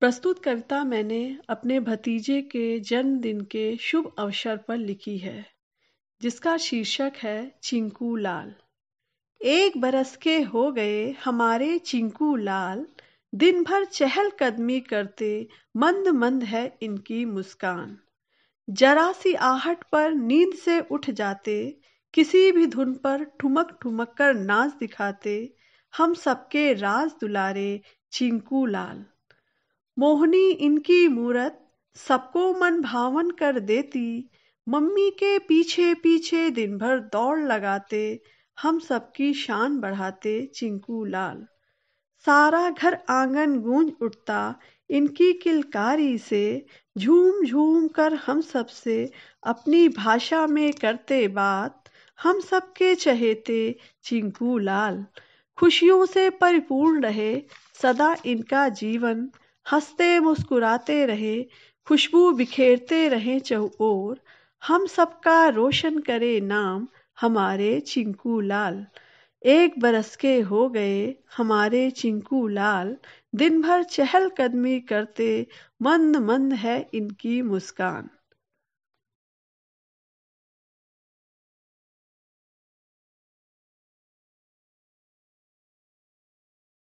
प्रस्तुत कविता मैंने अपने भतीजे के जन्मदिन के शुभ अवसर पर लिखी है जिसका शीर्षक है चिंकू लाल एक बरस के हो गए हमारे चिंकू लाल दिन भर चहलकदमी करते मंद मंद है इनकी मुस्कान जरा सी आहट पर नींद से उठ जाते किसी भी धुन पर ठुमक ठुमक कर नाच दिखाते हम सबके राज दुलारे चिंकू लाल मोहनी इनकी मूरत सबको मन भावन कर देती मम्मी के पीछे पीछे दिन भर दौड़ लगाते हम सबकी शान बढ़ाते चिंकू लाल सारा घर आंगन गूंज उठता इनकी किलकारी से झूम झूम कर हम सब से अपनी भाषा में करते बात हम सबके चहेते चिंकू लाल खुशियों से परिपूर्ण रहे सदा इनका जीवन हंसते मुस्कुराते रहे खुशबू बिखेरते रहे चौकोर हम सबका रोशन करे नाम हमारे चिंकू लाल एक बरस के हो गए हमारे चिंकू लाल दिन भर चहलकदमी करते मंद मंद है इनकी मुस्कान